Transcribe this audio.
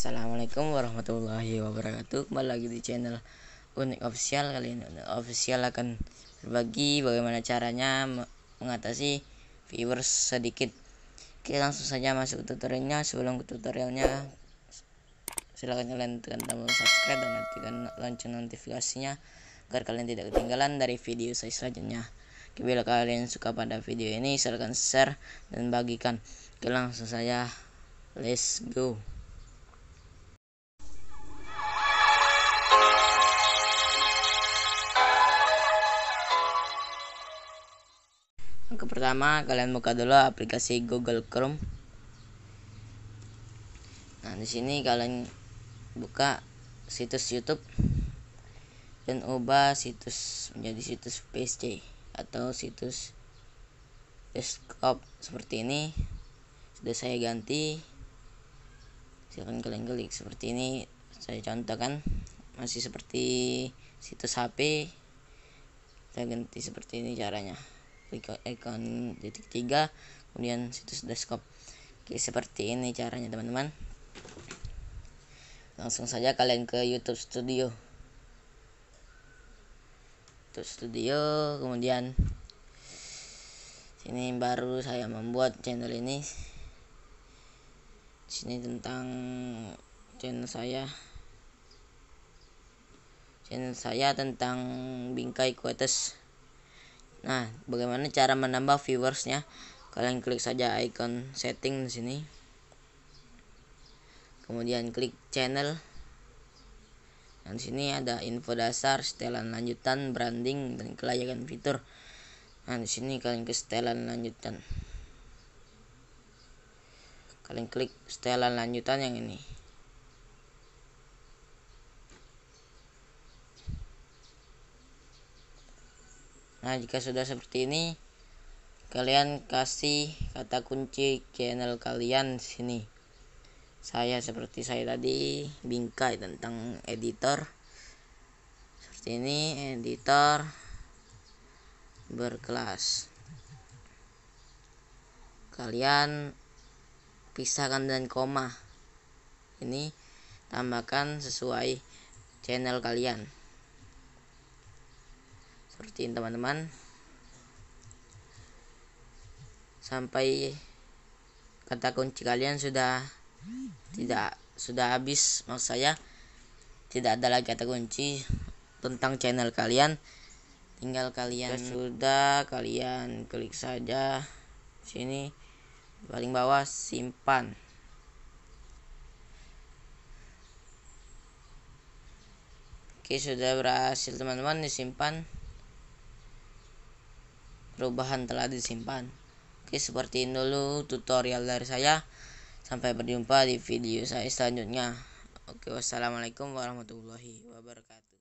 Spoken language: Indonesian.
Assalamualaikum warahmatullahi wabarakatuh Kembali lagi di channel Unik Official Kali ini Unik Official akan berbagi bagaimana caranya mengatasi viewers sedikit Oke langsung saja masuk ke tutorialnya Sebelum ke tutorialnya silahkan kalian tekan tombol subscribe dan aktifkan lonceng notifikasinya Agar kalian tidak ketinggalan dari video saya selanjutnya Oke, bila kalian suka pada video ini silahkan share dan bagikan Oke langsung saja Let's go. Yang pertama, kalian buka dulu aplikasi Google Chrome. Nah, di sini kalian buka situs YouTube dan ubah situs menjadi situs PC atau situs desktop seperti ini. Sudah saya ganti. Silakan kalian klik seperti ini. Saya contohkan masih seperti situs HP. Kita ganti seperti ini caranya klik icon titik tiga kemudian situs desktop oke seperti ini caranya teman-teman langsung saja kalian ke YouTube Studio YouTube Studio kemudian sini baru saya membuat channel ini sini tentang channel saya channel saya tentang bingkai kuetes Nah, bagaimana cara menambah viewersnya? Kalian klik saja icon setting di sini. Kemudian klik channel. dan nah, di sini ada info dasar, setelan lanjutan, branding, dan kelayakan fitur. Nah, di sini kalian ke setelan lanjutan. Kalian klik setelan lanjutan yang ini. Nah, jika sudah seperti ini, kalian kasih kata kunci channel kalian sini. Saya seperti saya tadi bingkai tentang editor. Seperti ini editor berkelas. Kalian pisahkan dan koma. Ini tambahkan sesuai channel kalian kerjain teman-teman sampai kata kunci kalian sudah tidak sudah habis maksud saya tidak ada lagi kata kunci tentang channel kalian tinggal kalian sudah, sudah kalian klik saja sini paling bawah simpan oke sudah berhasil teman-teman disimpan perubahan telah disimpan oke seperti ini dulu tutorial dari saya sampai berjumpa di video saya selanjutnya oke wassalamualaikum warahmatullahi wabarakatuh